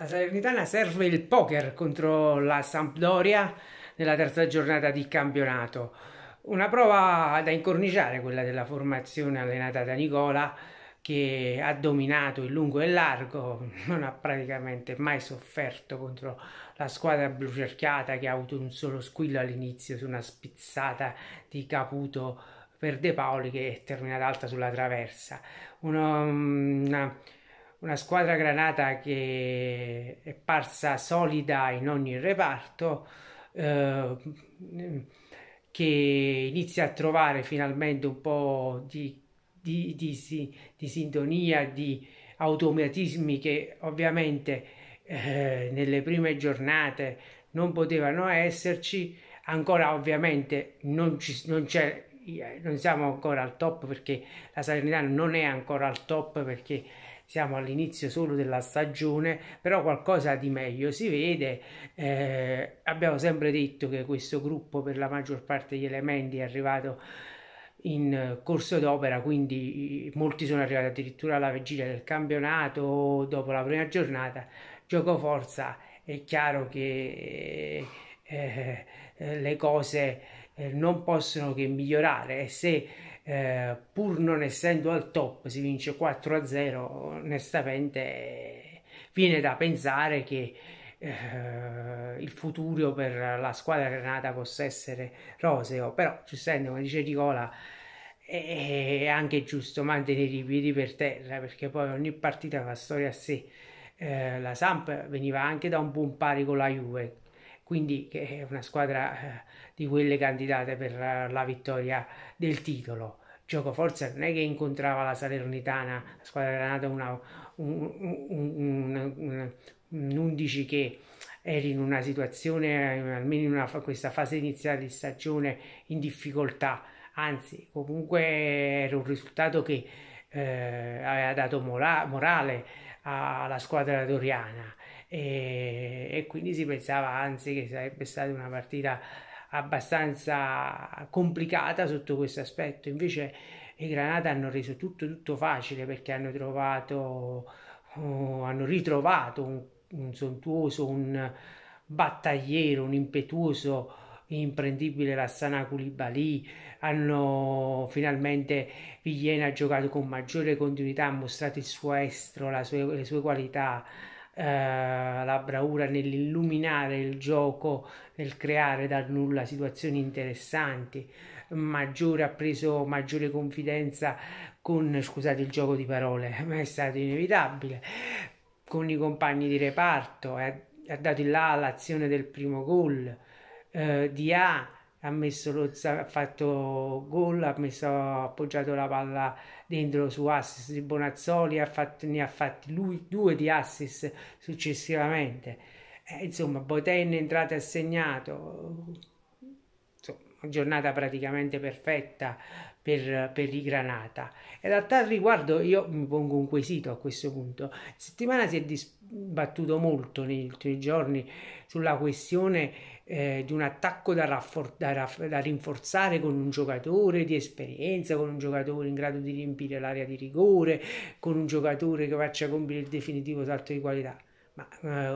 La Salernitana serve il poker contro la Sampdoria nella terza giornata di campionato. Una prova da incorniciare quella della formazione allenata da Nicola che ha dominato il lungo e il largo, non ha praticamente mai sofferto contro la squadra blucerchiata che ha avuto un solo squillo all'inizio su una spizzata di Caputo per De Paoli che è terminata alta sulla traversa. Mm, una, una una squadra granata che è parsa solida in ogni reparto, eh, che inizia a trovare finalmente un po' di, di, di, di sintonia, di automatismi che ovviamente eh, nelle prime giornate non potevano esserci, ancora ovviamente non, ci, non c'è eh, non siamo ancora al top perché la Salernitana non è ancora al top perché siamo all'inizio solo della stagione, però qualcosa di meglio si vede. Eh, abbiamo sempre detto che questo gruppo per la maggior parte degli elementi è arrivato in corso d'opera, quindi molti sono arrivati addirittura alla vigilia del campionato dopo la prima giornata. Gioco forza, è chiaro che eh, eh le cose eh, non possono che migliorare e se eh, pur non essendo al top, si vince 4 a 0, onestamente viene da pensare che eh, il futuro per la squadra granata possa essere roseo, però giustamente come dice Nicola è anche giusto mantenere i piedi per terra perché poi ogni partita fa storia a sé. Eh, la Samp veniva anche da un buon pari con la Juve, quindi che è una squadra eh, di quelle candidate per la vittoria del titolo gioco Giocoforza non è che incontrava la Salernitana, la squadra era nata una, un, un, un, un 11 che era in una situazione, almeno in una, questa fase iniziale di stagione, in difficoltà. Anzi, comunque era un risultato che eh, aveva dato mora- morale alla squadra doriana e, e, quindi si pensava anzi che sarebbe stata una partita abbastanza complicata sotto questo aspetto. Invece i Granata hanno reso tutto, tutto facile perché hanno trovato, oh, hanno ritrovato un, un sontuoso, un battagliero, un impetuoso imprendibile Lassana Koulibaly hanno finalmente Vigliena ha giocato con maggiore continuità ha mostrato il suo estro la sua, le sue qualità eh, la bravura nell'illuminare il gioco, nel creare dal nulla situazioni interessanti, maggiore ha preso maggiore confidenza con, scusate il gioco di parole, ma è stato inevitabile, con i compagni di reparto, ha dato in là l'azione del primo gol, eh, di A ha messo lo ha fatto gol, ha, messo, ha appoggiato la palla dentro su assist di Bonazzoli, ha fatto, ne ha fatti lui due di assist successivamente. Eh, insomma, Boten è entrato e segnato. Insomma, giornata praticamente perfetta per, per i Granata. E a tal riguardo io mi pongo un quesito a questo punto. La settimana si è disposta battuto molto negli ultimi giorni sulla questione eh, di un attacco da, raffor- da, raff- da, rinforzare con un giocatore di esperienza, con un giocatore in grado di riempire l'area di rigore, con un giocatore che faccia compiere il definitivo salto di qualità. Ma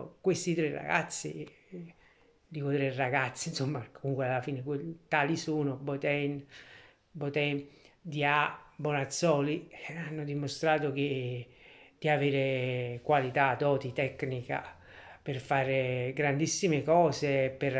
eh, questi tre ragazzi, dico tre ragazzi, insomma, comunque alla fine quelli, tali sono Boten, Boten, Dia, Bonazzoli, eh, hanno dimostrato che che avere qualità, doti, tecnica per fare grandissime cose, per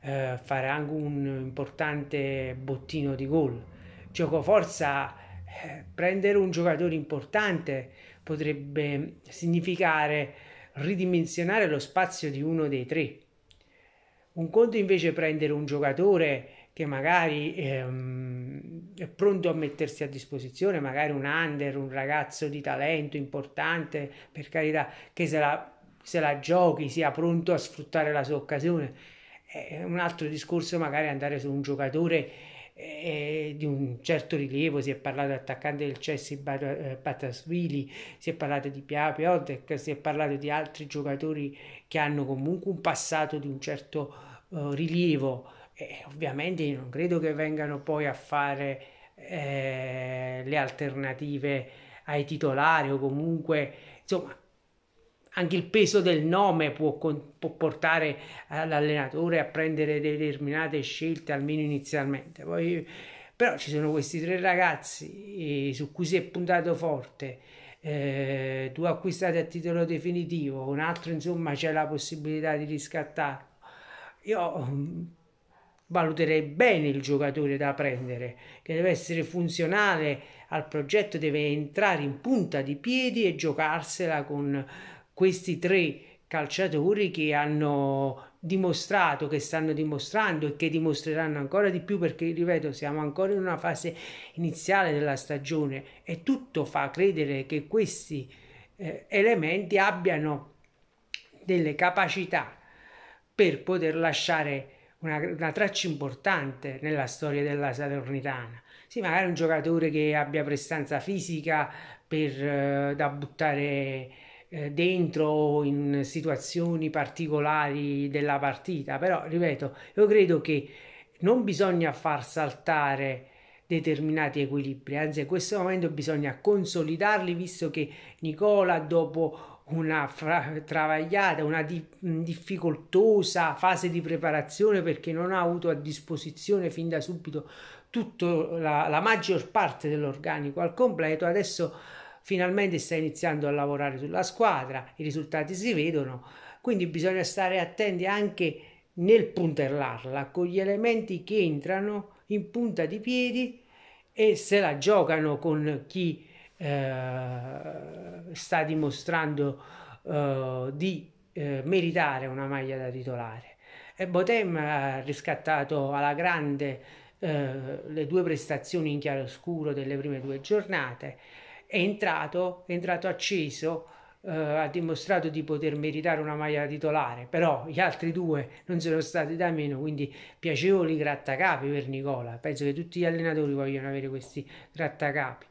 eh, fare anche un importante bottino di gol. Giocoforza, eh, prendere un giocatore importante potrebbe significare ridimensionare lo spazio di uno dei tre. Un conto invece prendere un giocatore che magari ehm, è pronto a mettersi a disposizione, magari un under, un ragazzo di talento importante, per carità, che se la, se la giochi, sia pronto a sfruttare la sua occasione. È eh, un altro discorso magari andare su un giocatore eh, di un certo rilievo, si è parlato di attaccante del Chelsea eh, Batasvili, si è parlato di Pia Piotek, si è parlato di altri giocatori che hanno comunque un passato di un certo eh, rilievo e ovviamente non credo che vengano poi a fare eh, le alternative ai titolari o comunque, insomma, anche il peso del nome può, può portare all'allenatore a prendere determinate scelte, almeno inizialmente. Poi, però ci sono questi tre ragazzi eh, su cui si è puntato forte, eh, due acquistati a titolo definitivo, un altro insomma c'è la possibilità di riscattarlo. Io valuterei bene il giocatore da prendere, che deve essere funzionale al progetto, deve entrare in punta di piedi e giocarsela con questi tre calciatori che hanno dimostrato, che stanno dimostrando e che dimostreranno ancora di più perché, ripeto, siamo ancora in una fase iniziale della stagione e tutto fa credere che questi eh, elementi abbiano delle capacità per poter lasciare una, una traccia importante nella storia della Salernitana. Sì, magari un giocatore che abbia prestanza fisica per, eh, da buttare eh, dentro in situazioni particolari della partita, però ripeto, io credo che non bisogna far saltare determinati equilibri, anzi in questo momento bisogna consolidarli visto che Nicola dopo una fra- travagliata, una di- difficoltosa fase di preparazione perché non ha avuto a disposizione fin da subito tutta la, la maggior parte dell'organico al completo. Adesso finalmente sta iniziando a lavorare sulla squadra, i risultati si vedono, quindi bisogna stare attenti anche nel punterlarla con gli elementi che entrano in punta di piedi e se la giocano con chi eh, sta dimostrando eh, di eh, meritare una maglia da titolare. E Botem ha riscattato alla grande eh, le due prestazioni in chiaroscuro delle prime due giornate, è entrato, è entrato acceso, Uh, ha dimostrato di poter meritare una maglia titolare, però gli altri due non sono stati da meno, quindi piacevoli grattacapi per Nicola. Penso che tutti gli allenatori vogliono avere questi grattacapi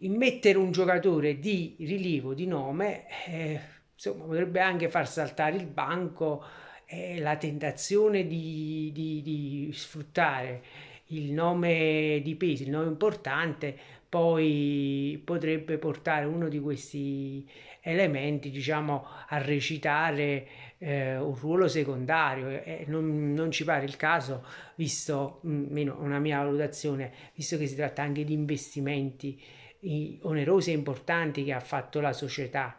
immettere un giocatore di rilievo, di nome, eh, insomma, potrebbe anche far saltare il banco eh, la tentazione di, di, di, sfruttare il nome di peso, il nome importante, poi potrebbe portare uno di questi elementi, diciamo, a recitare eh, un ruolo secondario. Eh, non, non, ci pare il caso, visto, mh, meno una mia valutazione, visto che si tratta anche di investimenti onerosi e importanti che ha fatto la società.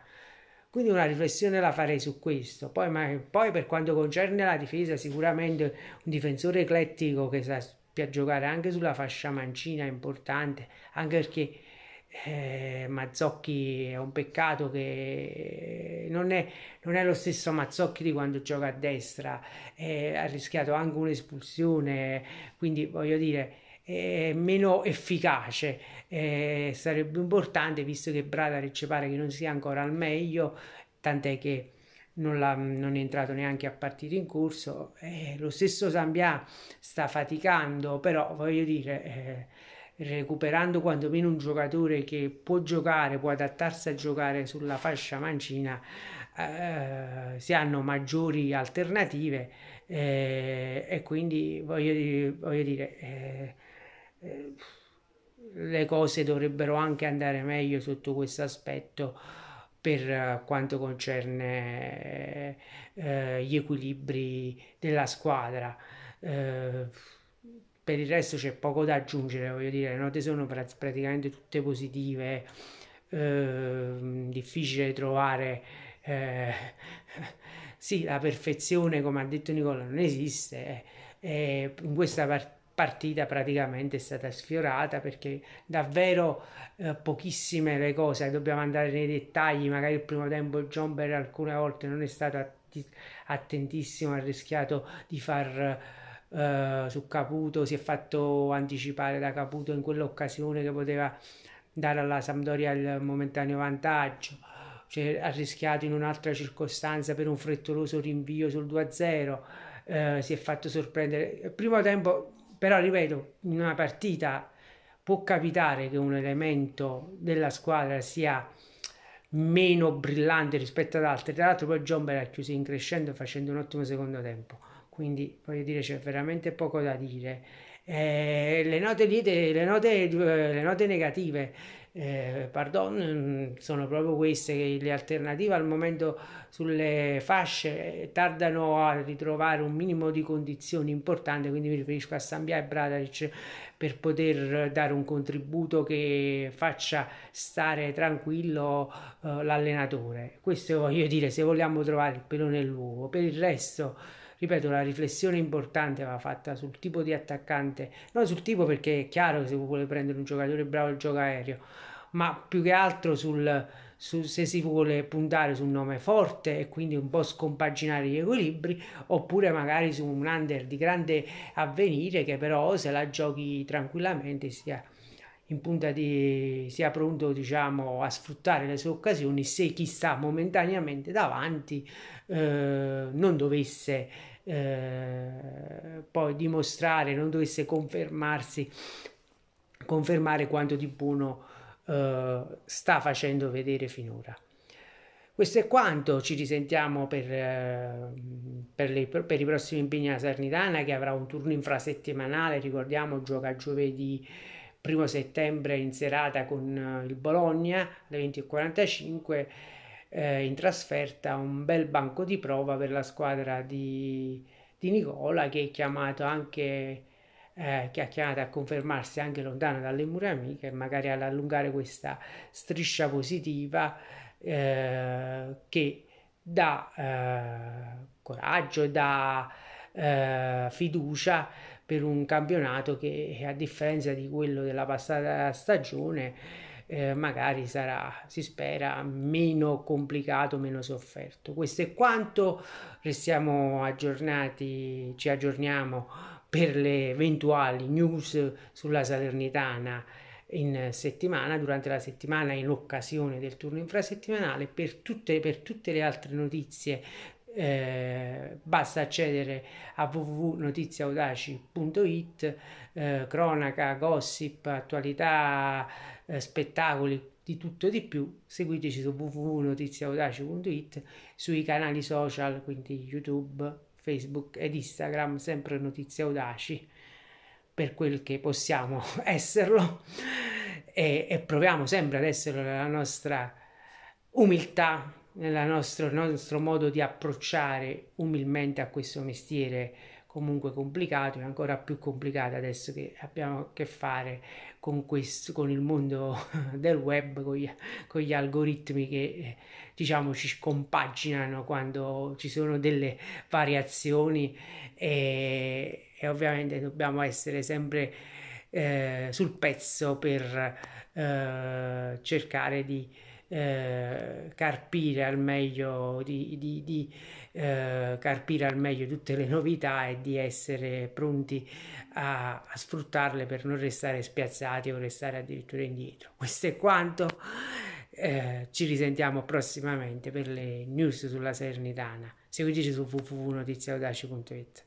Quindi una riflessione la farei su questo. Poi, ma, poi per quanto concerne la difesa, sicuramente un difensore eclettico che sappia giocare anche sulla fascia mancina è importante, anche perché eh, Mazzocchi è un peccato che non è, non è, lo stesso Mazzocchi di quando gioca a destra, eh, ha rischiato anche un'espulsione, quindi voglio dire eh, meno efficace eh, sarebbe importante visto che Bradaric pare che non sia ancora al meglio tant'è che non, non, è entrato neanche a partito in corso. Eh, lo stesso Sambià sta faticando, però voglio dire, eh, recuperando quantomeno un giocatore che può giocare, può adattarsi a giocare sulla fascia mancina, eh, si hanno maggiori alternative eh, e quindi voglio dire... Voglio dire eh, eh, le cose dovrebbero anche andare meglio sotto questo aspetto per eh, quanto concerne eh, gli equilibri della squadra. Eh, per il resto c'è poco da aggiungere, voglio dire, le note sono pr- praticamente tutte positive, eh, difficile trovare... Eh, sì, la perfezione, come ha detto Nicola, non esiste. in questa partita partita praticamente è stata sfiorata perché davvero eh, pochissime le cose, dobbiamo andare nei dettagli, magari il primo tempo Jomber alcune volte non è stato atti- attentissimo, ha rischiato di far eh, su Caputo, si è fatto anticipare da Caputo in quell'occasione che poteva dare alla Sampdoria il momentaneo vantaggio. Cioè, ha rischiato in un'altra circostanza per un frettoloso rinvio sul 2-0, eh, si è fatto sorprendere. Il primo tempo però ripeto, in una partita può capitare che un elemento della squadra sia meno brillante rispetto ad altri. Tra l'altro, poi John Bell chiuso in crescendo facendo un ottimo secondo tempo. Quindi voglio dire, c'è veramente poco da dire. Eh, le note, le, note, eh, le note negative eh, pardon, mm, sono proprio queste le alternative al momento sulle fasce eh, tardano a ritrovare un minimo di condizioni importanti, quindi mi riferisco a Sambia e Bradaric per poter eh, dare un contributo che faccia stare tranquillo eh, l'allenatore. Questo voglio dire, se vogliamo trovare il pelo nell'uovo, per il resto ripeto, la riflessione importante va fatta sul tipo di attaccante, non sul tipo perché è chiaro che se vuole prendere un giocatore bravo al gioco aereo, ma più che altro sul, su, se si vuole puntare su un nome forte e quindi un po' scompaginare gli equilibri oppure magari su un under di grande avvenire che però se la giochi tranquillamente sia in punta di sia pronto diciamo a sfruttare le sue occasioni se chi sta momentaneamente davanti eh, non dovesse eh, poi dimostrare non dovesse confermarsi confermare quanto di buono eh, sta facendo vedere finora questo è quanto, ci risentiamo per, eh, per, le, per i prossimi impegni alla Sarnitana che avrà un turno infrasettimanale, ricordiamo gioca giovedì primo settembre in serata con eh, il Bologna alle 20.45 eh, in trasferta un bel banco di prova per la squadra di, di Nicola che è chiamato anche eh, che ha chiamato a confermarsi anche lontano dalle mura amiche e magari ad allungare questa striscia positiva eh, che dà eh, coraggio, dà eh, fiducia per un campionato che a differenza di quello della passata stagione eh, magari sarà, si spera, meno complicato, meno sofferto. Questo è quanto, restiamo aggiornati, ci aggiorniamo per le eventuali news sulla Salernitana in settimana, durante la settimana in occasione del turno infrasettimanale, per tutte, per tutte le altre notizie eh, basta accedere a www.notiziaudaci.it, eh, cronaca, gossip, attualità, eh, spettacoli, di tutto e di più. Seguiteci su www.notiziaudaci.it, sui canali social, quindi YouTube, Facebook ed Instagram, sempre Notizie Audaci, per quel che possiamo esserlo e, e proviamo sempre ad essere la nostra umiltà nel nostro, nostro modo di approcciare umilmente a questo mestiere comunque complicato e ancora più complicato adesso che abbiamo a che fare con, questo, con il mondo del web, con gli, con gli algoritmi che diciamo ci scompaginano quando ci sono delle variazioni e, e ovviamente dobbiamo essere sempre eh, sul pezzo per eh, cercare di eh, carpire al meglio di, di, di eh, carpire al meglio tutte le novità e di essere pronti a, a sfruttarle per non restare spiazzati o restare addirittura indietro. Questo è quanto. Eh, ci risentiamo prossimamente per le news sulla Salernitana. Seguiteci su www.notiziaudaci.it.